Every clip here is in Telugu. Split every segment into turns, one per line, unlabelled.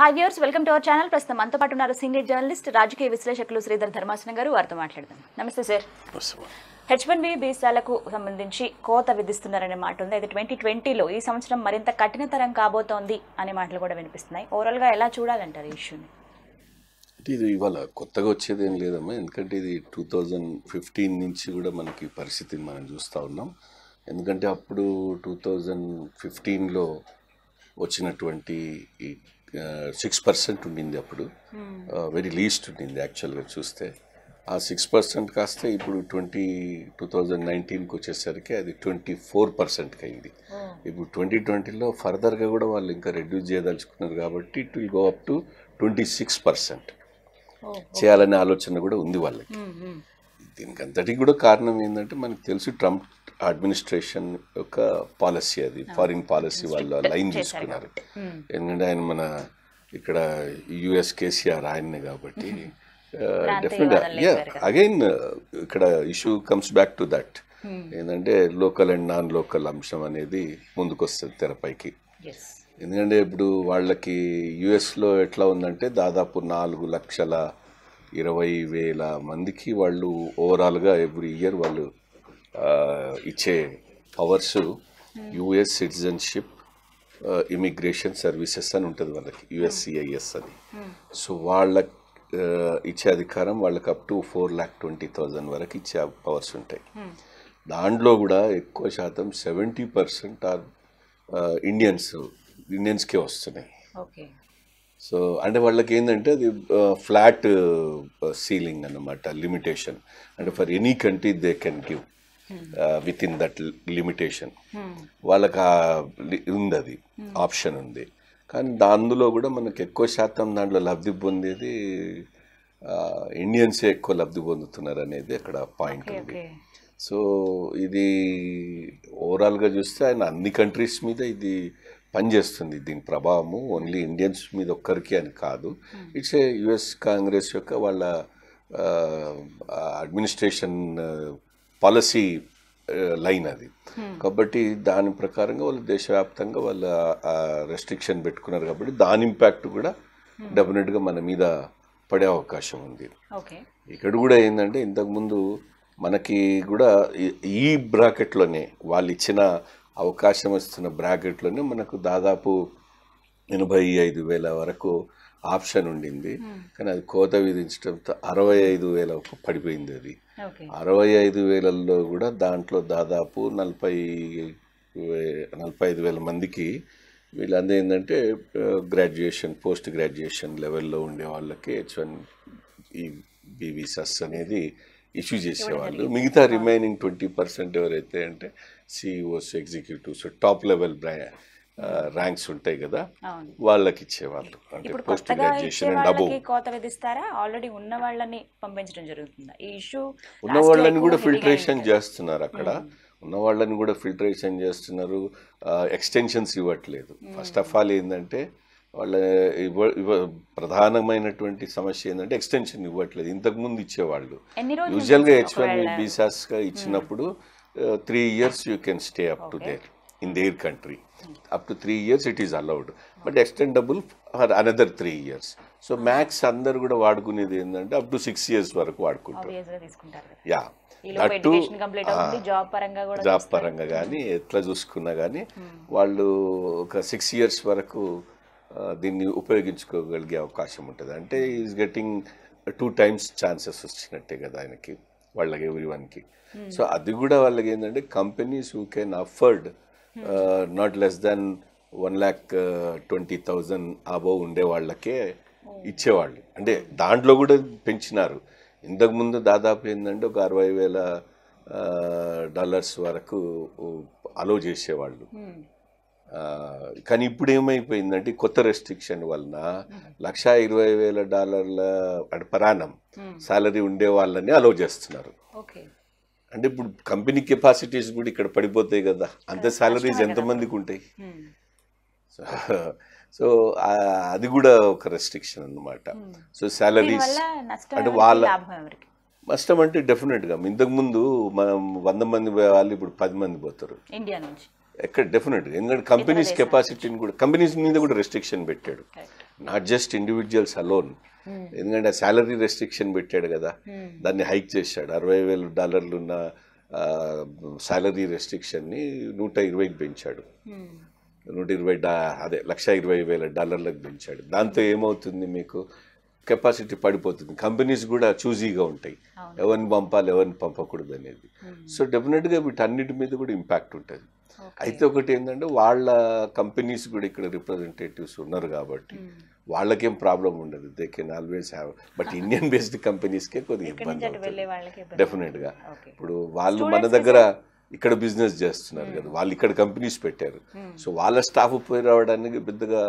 Hi viewers welcome to our channel ప్రస్తుతం మనతో పాటు ఉన్నారు సీనియర్ జర్నలిస్ట్ రాజకీయ విశ్లేషకులు శ్రీధర్ ధర్మాసనం గారు వారితో మాట్లాడదాం నమస్తే సార్ హెచ్ వన్ బి బీసాలకు సంబంధించి కోత విధిస్తున్నారనే మాట ఉంది అయితే ట్వంటీ ట్వంటీలో ఈ సంవత్సరం మరింత కఠినతరం కాబోతోంది అనే మాటలు కూడా వినిపిస్తున్నాయి ఓవరాల్గా ఎలా చూడాలంటారు ఈ ఇష్యూని
అంటే ఇది ఇవాళ కొత్తగా వచ్చేది ఏం లేదమ్మా ఎందుకంటే ఇది టూ థౌజండ్ ఫిఫ్టీన్ నుంచి కూడా మనకి పరిస్థితిని మనం చూస్తూ ఉన్నాం ఎందుకంటే అప్పుడు టూ థౌజండ్ ఫిఫ్టీన్లో వచ్చినటువంటి ఈ సిక్స్ పర్సెంట్ ఉండింది అప్పుడు వెరీ hmm. లీస్ట్ ఉండింది యాక్చువల్గా చూస్తే ఆ సిక్స్ పర్సెంట్ కాస్త ఇప్పుడు ట్వంటీ టూ థౌజండ్ నైన్టీన్కి వచ్చేసరికి అది ట్వంటీ ఫోర్ పర్సెంట్కి అయింది hmm. ఇప్పుడు ట్వంటీ ట్వంటీలో ఫర్దర్గా కూడా వాళ్ళు ఇంకా రెడ్యూస్ చేయదలుచుకున్నారు కాబట్టి it will go up to twenty six percent చేయాలనే ఆలోచన కూడా ఉంది వాళ్ళకి hmm, దీనికి అంతటికి కూడా కారణం ఏంటంటే మనకు తెలుసు ట్రంప్ అడ్మినిస్ట్రేషన్ యొక్క పాలసీ అది ఫారిన్ పాలసీ వాళ్ళు లైన్ తీసుకున్నారు hmm. ఎందుకంటే ఆయన మన ఇక్కడ యుఎస్ కేసీఆర్ ఆయన్నే కాబట్టి డెఫినెట్గా యా అగైన్ ఇక్కడ issue comes back to that ఏంటంటే లోకల్ అండ్ నాన్ లోకల్ అంశం అనేది ముందుకొస్తుంది తెరపైకి ఎందుకంటే ఇప్పుడు వాళ్ళకి యుఎస్లో ఎట్లా ఉందంటే దాదాపు నాలుగు లక్షల ఇరవై వేల మందికి వాళ్ళు ఓవరాల్గా ఎవ్రీ ఇయర్ వాళ్ళు ఇచ్చే powers US citizenship immigration services అని ఉంటుంది వాళ్ళకి యుఎస్సిఐఎస్ అని సో వాళ్ళ ఇచ్చే అధికారం వాళ్ళకి up to four lakh twenty thousand వరకు ఇచ్చే పవర్స్ ఉంటాయి దాంట్లో కూడా ఎక్కువ శాతం సెవెంటీ పర్సెంట్ ఆర్ ఇండియన్స్ ఇండియన్స్కే వస్తున్నాయి సో అంటే వాళ్ళకి ఏంటంటే అది ఫ్లాట్ సీలింగ్ అనమాట లిమిటేషన్ అంటే for any country they can give within that limitation hmm. వాళ్ళకి ఉంది అది hmm. ఆప్షన్ ఉంది కానీ అందులో కూడా మనకు ఎక్కువ శాతం దాంట్లో లబ్ధి పొందేది ఇండియన్సే ఎక్కువ లబ్ధి పొందుతున్నారు అనేది అక్కడ పాయింట్ ఉంది సో ఇది ఓవరాల్గా చూస్తే ఆయన అన్ని కంట్రీస్ మీద ఇది పనిచేస్తుంది దీని ప్రభావము ఓన్లీ ఇండియన్స్ మీద ఒక్కరికి అని కాదు hmm. It's a US Congress యొక్క వాళ్ళ అడ్మినిస్ట్రేషన్ పాలసీ లైన్ అది hmm. కాబట్టి దాని ప్రకారంగా వాళ్ళు దేశవ్యాప్తంగా వాళ్ళ రెస్ట్రిక్షన్ పెట్టుకున్నారు కాబట్టి దాని ఇంపాక్ట్ కూడా డెఫినెట్గా hmm. మన మీద పడే అవకాశం ఉంది ఇక్కడ కూడా ఏంటంటే ఇంతకుముందు మనకి కూడా ఈ బ్రాకెట్లోనే వాళ్ళు ఇచ్చిన అవకాశం వస్తున్న బ్రాకెట్లోనే మనకు దాదాపు ఎనభై ఐదు వేల వరకు ఆప్షన్ ఉండింది hmm. కానీ అది కోత విధించడంతో అరవై ఐదు వేల పడిపోయింది అది అరవై ఐదు వేలల్లో కూడా దాంట్లో దాదాపు నలభై నలభై ఐదు వేల మందికి వీళ్ళందరూ ఏంటంటే గ్రాడ్యుయేషన్ పోస్ట్ గ్రాడ్యుయేషన్ లెవెల్లో ఉండే వాళ్ళకి హెచ్ వన్ ఈ బీవీసస్ అనేది ఇష్యూ చేసేవాళ్ళు మిగతా రిమైనింగ్ ట్వంటీ పర్సెంట్ ఎవరైతే అంటే CEOs executives top level ranks ఉంటాయి కదా వాళ్ళకి ఇచ్చేవాళ్ళు అంటే పోస్ట్ గ్రాడ్యుయేషన్ డబ్బు
కోత విధిస్తారా ఆల్రెడీ ఉన్న వాళ్ళని పంపించడం జరుగుతుందా ఈ ఇష్యూ hmm. ఉన్న వాళ్ళని కూడా ఫిల్టరేషన్
చేస్తున్నారు అక్కడ ఉన్న వాళ్ళని కూడా ఫిల్టరేషన్ చేస్తున్నారు ఎక్స్టెన్షన్స్ ఇవ్వట్లేదు ఫస్ట్ ఆఫ్ ఆల్ ఏంటంటే వాళ్ళ ఇవ్వ ప్రధానమైనటువంటి సమస్య ఏంటంటే ఎక్స్టెన్షన్ ఇవ్వట్లేదు ఇంతకుముందు ఇచ్చేవాళ్ళు యూజువల్గా హెచ్ వన్ బీసాస్గా ఇచ్చినప్పుడు three years you can stay up to there in their country hmm. Up to three years it is allowed but extendable for another three years so మ్యాథ్స్ అందరు కూడా వాడుకునేది ఏంటంటే అప్ టు సిక్స్ ఇయర్స్ వరకు వాడుకుంటారు యా జాబ్ పరంగా కానీ hmm. ఎట్లా చూసుకున్నా కానీ hmm. వాళ్ళు ఒక సిక్స్ ఇయర్స్ వరకు దీన్ని ఉపయోగించుకోగలిగే అవకాశం ఉంటుంది అంటే is getting two times chances వచ్చినట్టే కదా ఆయనకి వాళ్ళకి ఎవ్రీవన్కి సో hmm. అది కూడా వాళ్ళకి ఏంటంటే companies who can afford not less than one lakh twenty thousand అబో ఉండే వాళ్ళకే hmm. ఇచ్చేవాళ్ళు అంటే దాంట్లో కూడా పెంచినారు ఇంతకుముందు దాదాపు ఏంటంటే ఒక అరవై వేల డాలర్స్ uh, వరకు అలో uh, చేసేవాళ్ళు hmm. కానీ ఇప్పుడు ఏమైపోయిందంటే కొత్త రెస్ట్రిక్షన్ వలన లక్షా ఇరవై వేల డాలర్ల పరాణం శాలరీ ఉండే వాళ్ళని అలో చేస్తున్నారు అంటే ఇప్పుడు కంపెనీ కెపాసిటీస్ కూడా ఇక్కడ పడిపోతాయి కదా అంత సాలరీస్ ఎంతమందికి ఉంటాయి సో అది కూడా ఒక రెస్ట్రిక్షన్ అనమాట సో శాలరీస్ అంటే వాళ్ళ నష్టం అంటే డెఫినెట్గా ఇంతకుముందు మనం వంద మంది వాళ్ళు ఇప్పుడు పది మంది పోతారు ఇండియా నుంచి ఎక్కడ డెఫినెట్గా ఎందుకంటే కంపెనీస్ కెపాసిటీని కూడా కంపెనీస్ మీద కూడా రెస్ట్రిక్షన్ పెట్టాడు నాట్ జస్ట్ ఇండివిజువల్స్ అలోన్ ఎందుకంటే శాలరీ రెస్ట్రిక్షన్ పెట్టాడు కదా hmm. దాన్ని హైక్ చేశాడు అరవై వేల డాలర్లు ఉన్న శాలరీ రెస్ట్రిక్షన్ని నూట ఇరవైకి పెంచాడు hmm. నూట ఇరవై అదే లక్ష ఇరవై వేల డాలర్లకు పెంచాడు దాంతో ఏమవుతుంది మీకు కెపాసిటీ పడిపోతుంది కంపెనీస్ కూడా చూజీగా ఉంటాయి ఎవరిని పంపాలి ఎవరిని పంపకూడదు అనేది సో hmm. డెఫినెట్గా వీటన్నిటి మీద కూడా ఇంపాక్ట్ ఉంటుంది అయితే ఒకటి ఏంటంటే వాళ్ళ కంపెనీస్ కూడా ఇక్కడ రిప్రజెంటేటివ్స్ ఉన్నారు కాబట్టి hmm. వాళ్ళకేం ప్రాబ్లం ఉండదు they can always have but Indian based కంపెనీస్కే కొద్దిగా ఇబ్బంది డెఫినెట్గా ఇప్పుడు వాళ్ళు మన దగ్గర ఇక్కడ బిజినెస్ చేస్తున్నారు కదా hmm. వాళ్ళు ఇక్కడ కంపెనీస్ పెట్టారు సో hmm. వాళ్ళ స్టాఫ్ పోయి రావడానికి పెద్దగా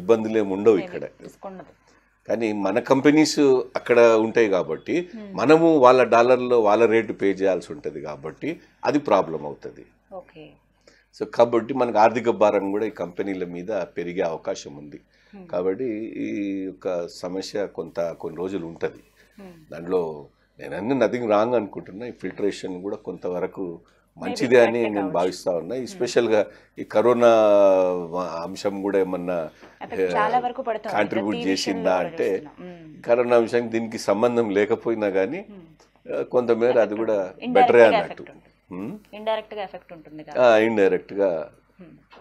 ఇబ్బందులు ఏమి ఉండవు ఇక్కడ కానీ మన కంపెనీస్ అక్కడ ఉంటాయి కాబట్టి మనము వాళ్ళ డాలర్లో వాళ్ళ రేటు పే చేయాల్సి ఉంటుంది కాబట్టి అది ప్రాబ్లం అవుతుంది సో కాబట్టి మనకు ఆర్థిక భారం కూడా ఈ కంపెనీల మీద పెరిగే అవకాశం ఉంది కాబట్టి ఈ యొక్క సమస్య కొంత కొన్ని రోజులు ఉంటుంది దాంట్లో నేను అన్ని నథింగ్ రాంగ్ అనుకుంటున్నా ఈ ఫిల్టరేషన్ కూడా కొంతవరకు
మంచిదే అని నేను
భావిస్తా ఉన్నా ఎస్పెషల్గా hmm. ఈ కరోనా అంశం కూడా ఏమన్నా
కాంట్రిబ్యూట్ చేసిందా
అంటే hmm. కరోనా అంశం దీనికి సంబంధం లేకపోయినా కానీ hmm. కొంతమేర అది కూడా బెటరే అన్నట్టు
ఇండైరెక్ట్ గా ఎఫెక్ట్ ఉంటుంది గా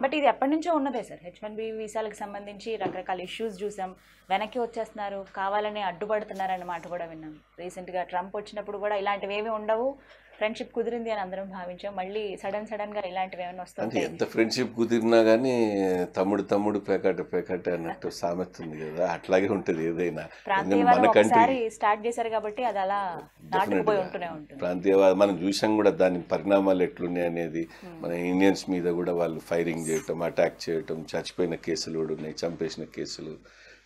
బట్ ఇది ఎప్పటి నుంచో ఉన్నదే సార్ హెచ్ వన్ బి వీసాలకు సంబంధించి రకరకాల ఇష్యూస్ చూసాం వెనక్కి వచ్చేస్తున్నారు కావాలని అన్న మాట కూడా విన్నాం రీసెంట్గా ట్రంప్ వచ్చినప్పుడు కూడా ఇలాంటివి ఏమి ఉండవు ఫ్రెండ్షిప్ కుదిరింది అని అందరం భావించాం మళ్ళీ సడన్ సడన్ గా ఇలాంటివి ఏమైనా వస్తాయి ఎంత
ఫ్రెండ్షిప్ కుదిరినా కానీ తమ్ముడు తమ్ముడు పేకాట పేకాట అన్నట్టు సామెత ఉంది కదా అట్లాగే ఉంటుంది ఏదైనా ప్రాంతీయ
స్టార్ట్ చేశారు కాబట్టి అది అలా నాటుకుపోయి ఉంటూనే
ఉంటుంది ప్రాంతీయవాదం మనం చూసాం కూడా దాని పరిణామాలు ఎట్లున్నాయి అనేది మన ఇండియన్స్ మీద కూడా వాళ్ళు ఫైరింగ్ చేయటం అటాక్ చేయటం చచ్చిపోయిన కేసులు కూడా ఉన్నాయి చంపేసిన కేసులు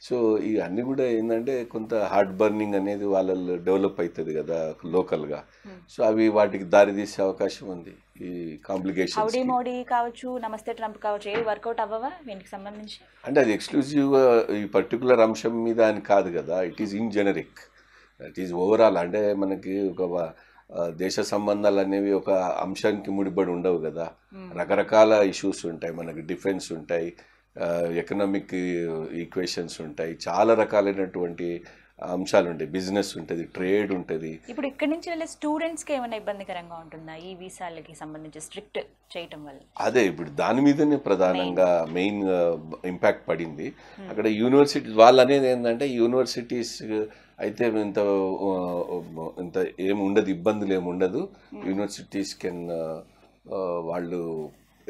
సో ఇవన్నీ కూడా ఏంటంటే కొంత హార్ట్ బర్నింగ్ అనేది వాళ్ళల్లో డెవలప్ అవుతుంది కదా లోకల్గా hmm. సో అవి వాటికి దారి తీసే అవకాశం ఉంది ఈ కాంప్లికేషన్ హౌడీ
మోడీ కావచ్చు నమస్తే ట్రంప్ కావచ్చు ఏ వర్కౌట్ అవ్వవా వీటికి సంబంధించి
అంటే అది ఎక్స్క్లూజివ్గా ఈ పర్టికులర్ అంశం మీద అని కాదు కదా it is in generic it is overall అంటే మనకి ఒక దేశ సంబంధాలు అనేవి ఒక అంశానికి ముడిపడి ఉండవు కదా hmm. రకరకాల ఇష్యూస్ ఉంటాయి మనకి డిఫెన్స్ ఉంటాయి ఎకనామిక్ ఈక్వేషన్స్ ఉంటాయి చాలా రకాలైనటువంటి అంశాలు ఉంటాయి బిజినెస్ ఉంటుంది ట్రేడ్ ఉంటుంది
ఇప్పుడు ఇక్కడ నుంచి వెళ్ళే స్టూడెంట్స్కి ఏమైనా ఇబ్బందికరంగా ఉంటుందా ఈ వీసాలకి సంబంధించి స్ట్రిక్ట్ చేయటం వల్ల
అదే ఇప్పుడు దాని మీదనే ప్రధానంగా మెయిన్ ఇంపాక్ట్ పడింది hmm. అక్కడ యూనివర్సిటీ వాళ్ళు అనేది ఏంటంటే యూనివర్సిటీస్ అయితే ఇంత ఇంత ఏమి ఉండదు ఇబ్బందులు ఏమి ఉండదు యూనివర్సిటీస్ hmm. కెన్ వాళ్ళు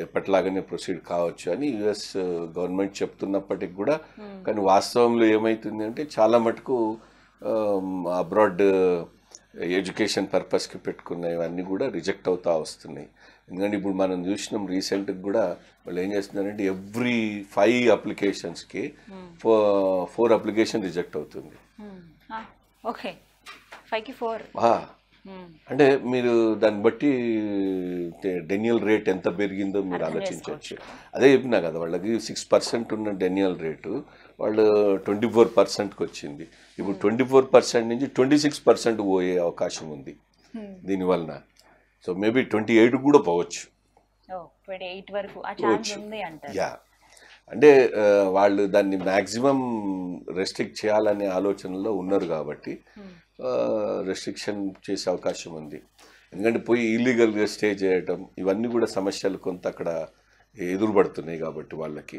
ఎప్పటిలాగానే ప్రొసీడ్ కావచ్చు అని యుఎస్ గవర్నమెంట్ చెప్తున్నప్పటికి కూడా hmm. కానీ వాస్తవంలో ఏమవుతుంది అంటే చాలా మటుకు అబ్రాడ్ ఎడ్యుకేషన్ పర్పస్కి పెట్టుకున్న ఇవన్నీ కూడా రిజెక్ట్ అవుతూ వస్తున్నాయి ఎందుకంటే ఇప్పుడు మనం చూసినాం రీసెంట్గా కూడా వాళ్ళు ఏం చేస్తున్నారంటే ఎవ్రీ ఫైవ్ అప్లికేషన్స్కి hmm. ఫో ఫోర్ అప్లికేషన్ రిజెక్ట్ అవుతుంది
ఓకే ఫైవ్కి ఫోర్
అంటే మీరు దాన్ని బట్టి డెనియల్ రేట్ ఎంత పెరిగిందో మీరు ఆలోచించవచ్చు అదే చెప్పినా కదా వాళ్ళకి సిక్స్ పర్సెంట్ ఉన్న డెనియల్ రేటు వాళ్ళు ట్వంటీ ఫోర్ పర్సెంట్కి వచ్చింది ఇప్పుడు hmm. ట్వంటీ ఫోర్ పర్సెంట్ నుంచి ట్వంటీ సిక్స్ పర్సెంట్ పోయే అవకాశం ఉంది hmm. దీనివలన సో మేబీ ట్వంటీ ఎయిట్ కూడా పోవచ్చు యా అంటే వాళ్ళు దాన్ని మ్యాక్సిమం రెస్ట్రిక్ట్ చేయాలనే ఆలోచనలో ఉన్నారు కాబట్టి hmm. రెస్ట్రిక్షన్ చేసే అవకాశం ఉంది ఎందుకంటే పోయి ఇల్లీగల్గా స్టే చేయటం ఇవన్నీ కూడా సమస్యలు కొంత అక్కడ ఎదురుపడుతున్నాయి కాబట్టి వాళ్ళకి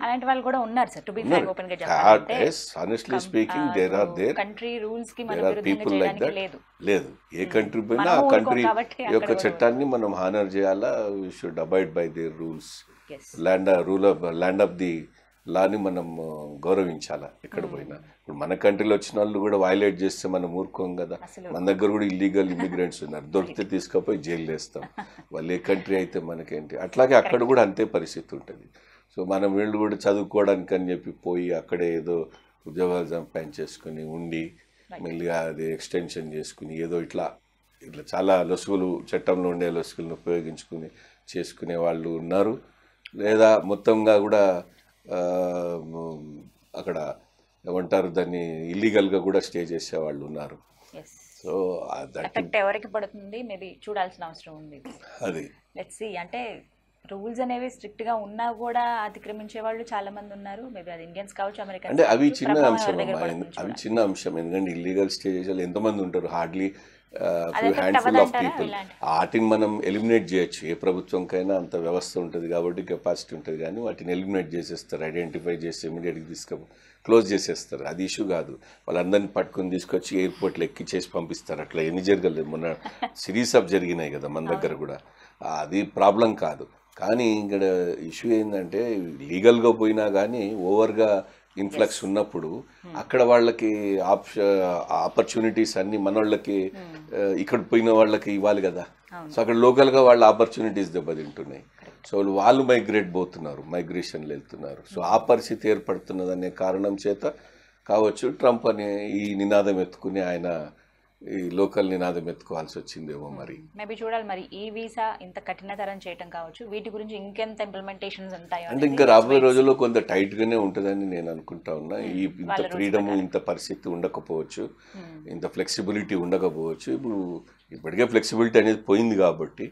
కూడా speaking there are their
rules people like that
లేదు ఏ కంట్రీ hmm. పోయినా ఆ కంట్రీ యొక్క చట్టాన్ని మనం హానర్ చేయాలా you should abide by their rules land rule of land of the లాని మనం గౌరవించాలా ఎక్కడ పోయినా ఇప్పుడు మన కంట్రీలో వచ్చిన వాళ్ళు కూడా వైలేట్ చేస్తే మనం ఊరుకోం కదా మన దగ్గర కూడా ఇల్లీగల్ ఇమిగ్రెంట్స్ ఉన్నారు దొరికితే తీసుకుపోయి జైలు వేస్తాం వాళ్ళు కంట్రీ అయితే మనకేంటి అట్లాగే అక్కడ కూడా అంతే పరిస్థితి ఉంటుంది సో మనం వీళ్ళు కూడా చదువుకోవడానికి అని చెప్పి పోయి అక్కడే ఏదో ఉద్యోగాలు చేసుకుని ఉండి మెల్లిగా అది ఎక్స్టెన్షన్ చేసుకుని ఏదో ఇట్లా ఇట్లా చాలా లొసుగులు చట్టంలో ఉండే లొసుగులను ఉపయోగించుకుని చేసుకునే వాళ్ళు ఉన్నారు లేదా మొత్తంగా కూడా అక్కడ ఏమంటారు దాన్ని ఇల్లీగల్గా కూడా స్టే చేసే వాళ్ళు ఉన్నారు సో ఎఫెక్ట్
ఎవరికి పడుతుంది మేబీ చూడాల్సిన అవసరం ఉంది అది లెట్స్ సీ అంటే రూల్స్ అనేవి స్ట్రిక్ట్ గా ఉన్నా కూడా అతిక్రమించే వాళ్ళు చాలా మంది ఉన్నారు మేబీ అది ఇండియన్స్ కావచ్చు అమెరికా అంటే అవి చిన్న అంశం
అవి చిన్న అంశం ఎందుకంటే ఇల్లీగల్ స్టే చేసే వాళ్ళు ఎంతమంది ఉంటారు హార్డ్లీ హ్యాండ్ఫుల్ ఆఫ్ పీపుల్ వాటిని మనం ఎలిమినేట్ చేయొచ్చు ఏ ప్రభుత్వంకైనా అంత వ్యవస్థ ఉంటుంది కాబట్టి కెపాసిటీ ఉంటుంది కానీ వాటిని ఎలిమినేట్ చేసేస్తారు ఐడెంటిఫై చేసి ఇమీడియట్గా తీసుకో క్లోజ్ చేసేస్తారు అది ఇష్యూ కాదు వాళ్ళందరినీ పట్టుకుని తీసుకొచ్చి ఎయిర్పోర్ట్లో ఎక్కి చేసి పంపిస్తారు అట్లా ఎన్ని జరగలేదు మొన్న సిరీస్ ఆఫ్ జరిగినాయి కదా మన దగ్గర కూడా అది ప్రాబ్లం కాదు కానీ ఇక్కడ ఇష్యూ ఏంటంటే లీగల్గా పోయినా కానీ ఓవర్గా ఇన్ఫ్లక్స్ ఉన్నప్పుడు hmm. అక్కడ వాళ్ళకి ఆపర్చునిటీస్ అన్ని మన వాళ్ళకి hmm. ఇక్కడ పోయిన వాళ్ళకి ఇవ్వాలి కదా సో అక్కడ లోకల్గా వాళ్ళ ఆపర్చునిటీస్ దెబ్బతింటున్నాయి సో వాళ్ళు మైగ్రేట్ పోతున్నారు మైగ్రేషన్లు వెళ్తున్నారు సో ఆ పరిస్థితి ఏర్పడుతున్నదనే కారణం చేత కావచ్చు ట్రంప్ అనే ఈ నినాదం ఎత్తుకుని ఆయన ఈ లోకల్ నినాదం ఎత్తుకోవాల్సి వచ్చిందేమో hmm. మరి
మేబీ చూడాలి మరి ఈ వీసా ఇంత కఠినతరం చేయటం కావచ్చు వీటి గురించి ఇంకెంత ఇంప్లిమెంటేషన్
ఉంటాయో అంటే ఇంకా రాబోయే రోజుల్లో కొంత టైట్ గానే ఉంటుందని నేను అనుకుంటా ఉన్నా hmm. ఈ ఇంత ఫ్రీడమ్ ఇంత పరిస్థితి ఉండకపోవచ్చు hmm. ఇంత ఫ్లెక్సిబిలిటీ ఉండకపోవచ్చు ఇప్పుడు ఇప్పటికే ఫ్లెక్సిబిలిటీ అనేది పోయింది కాబట్టి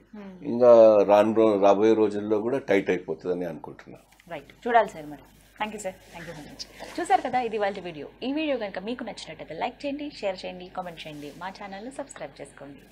ఇంకా రాను రాబోయే రోజుల్లో కూడా టైట్ అయిపోతుందని అనుకుంటున్నాను
రైట్ చూడాలి సార్ మరి thank you sir thank you so much చూసారు కదా ఇది వాళ్ళ వీడియో ఈ వీడియో కనుక మీకు నచ్చినట్టయితే లైక్ చేయండి షేర్ చేయండి కామెంట్ చేయండి మా ఛానల్ను సబ్స్క్రైబ్ చేసుకోండి